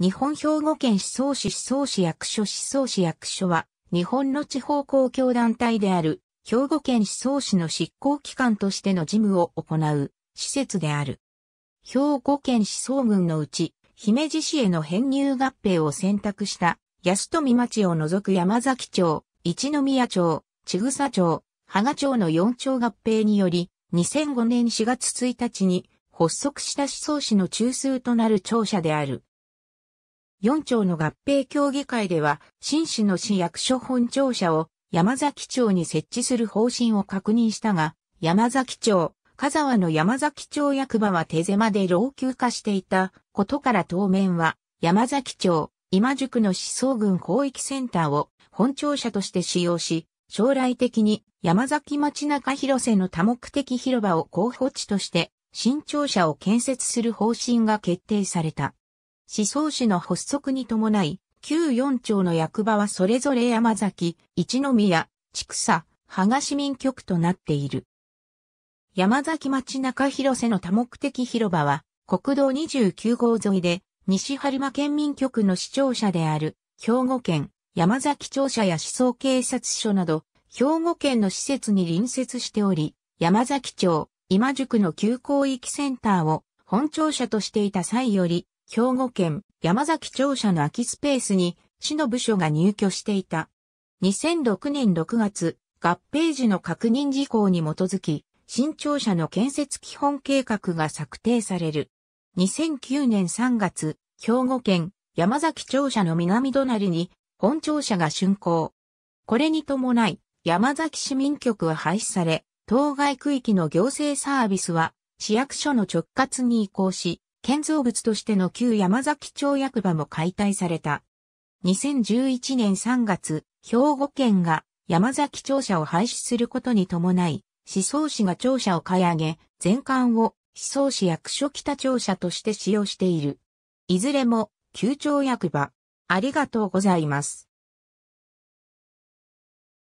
日本兵庫県思想市思想市役所思想市役所は、日本の地方公共団体である、兵庫県思想市の執行機関としての事務を行う施設である。兵庫県思想軍のうち、姫路市への編入合併を選択した、安富町を除く山崎町、一宮町、千草町、芳賀町の4町合併により、2005年4月1日に発足した思想市の中枢となる庁舎である。四町の合併協議会では、新市の市役所本庁舎を山崎町に設置する方針を確認したが、山崎町、香沢の山崎町役場は手狭で老朽化していたことから当面は、山崎町、今宿の思想群広域センターを本庁舎として使用し、将来的に山崎町中広瀬の多目的広場を候補地として新庁舎を建設する方針が決定された。思想史の発足に伴い、旧四町の役場はそれぞれ山崎、一宮、千草、芳賀市民局となっている。山崎町中広瀬の多目的広場は、国道29号沿いで、西春馬県民局の市庁舎である、兵庫県、山崎庁舎や思想警察署など、兵庫県の施設に隣接しており、山崎町、今宿の旧広域センターを本庁舎としていた際より、兵庫県山崎庁舎の空きスペースに市の部署が入居していた。2006年6月、合併時の確認事項に基づき、新庁舎の建設基本計画が策定される。2009年3月、兵庫県山崎庁舎の南隣に本庁舎が竣工。これに伴い、山崎市民局は廃止され、当該区域の行政サービスは市役所の直轄に移行し、建造物としての旧山崎町役場も解体された。2011年3月、兵庫県が山崎庁舎を廃止することに伴い、思想市が庁舎を買い上げ、全館を思想市役所北庁舎として使用している。いずれも、旧庁役場。ありがとうございます。